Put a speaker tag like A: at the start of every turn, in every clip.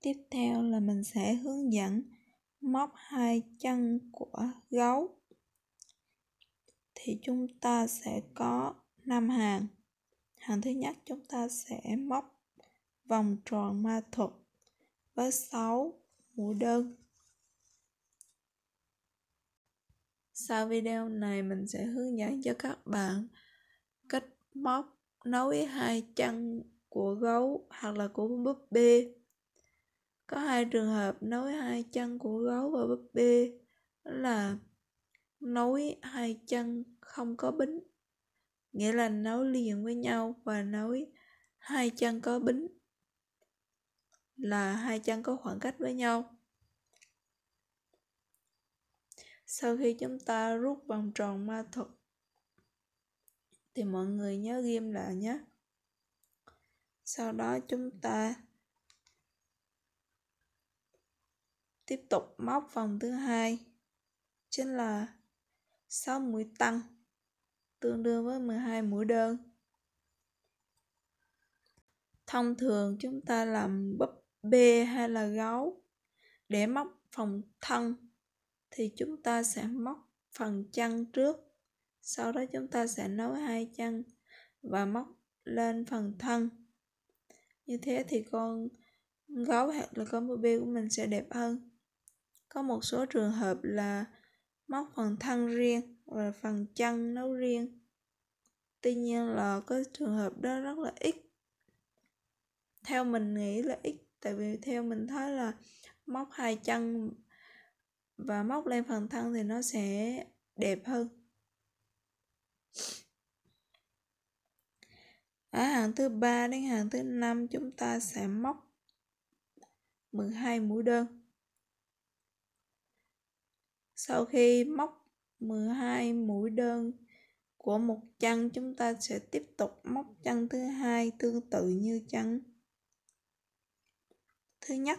A: tiếp theo là mình sẽ hướng dẫn móc hai chân của gấu thì chúng ta sẽ có năm hàng hàng thứ nhất chúng ta sẽ móc vòng tròn ma thuật với 6 mũi đơn sau video này mình sẽ hướng dẫn cho các bạn cách móc nối hai chân của gấu hoặc là của búp bê có hai trường hợp nối hai chân của gấu và búp bê là nối hai chân không có bính nghĩa là nối liền với nhau và nối hai chân có bính là hai chân có khoảng cách với nhau sau khi chúng ta rút vòng tròn ma thuật thì mọi người nhớ ghim lại nhé sau đó chúng ta tiếp tục móc vòng thứ hai chính là 6 mũi tăng tương đương với 12 mũi đơn thông thường chúng ta làm búp bê hay là gấu để móc phần thân thì chúng ta sẽ móc phần chân trước sau đó chúng ta sẽ nối hai chân và móc lên phần thân như thế thì con gấu hoặc là con búp bê của mình sẽ đẹp hơn có một số trường hợp là móc phần thân riêng và phần chân nấu riêng. Tuy nhiên là có trường hợp đó rất là ít. Theo mình nghĩ là ít, tại vì theo mình thấy là móc hai chân và móc lên phần thân thì nó sẽ đẹp hơn. Ở hàng thứ ba đến hàng thứ năm chúng ta sẽ móc 12 mũi đơn. Sau khi móc 12 mũi đơn của một chân chúng ta sẽ tiếp tục móc chân thứ hai tương tự như chân thứ nhất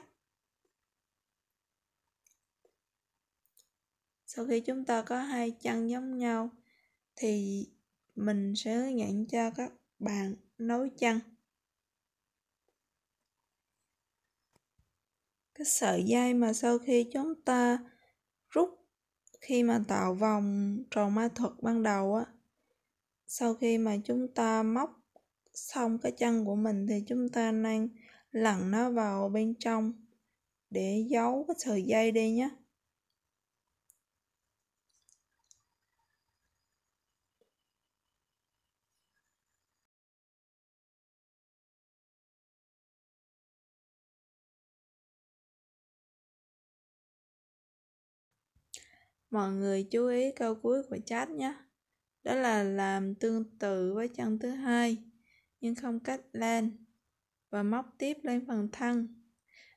A: sau khi chúng ta có hai chân giống nhau thì mình sẽ hướng dẫn cho các bạn nối chân cái sợi dây mà sau khi chúng ta rút khi mà tạo vòng tròn ma thuật ban đầu á sau khi mà chúng ta móc xong cái chân của mình thì chúng ta nên lặn nó vào bên trong để giấu cái sợi dây đi nhé Mọi người chú ý câu cuối của chat nhé. Đó là làm tương tự với chân thứ hai nhưng không cách lên và móc tiếp lên phần thân.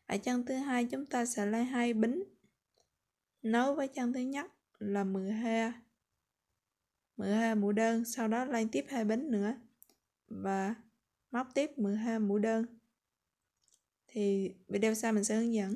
A: Ở chân thứ hai chúng ta sẽ lấy hai bính nối với chân thứ nhất là mười mười 12 mũi đơn sau đó lên tiếp hai bính nữa và móc tiếp mười 12 mũi đơn thì video sau mình sẽ hướng dẫn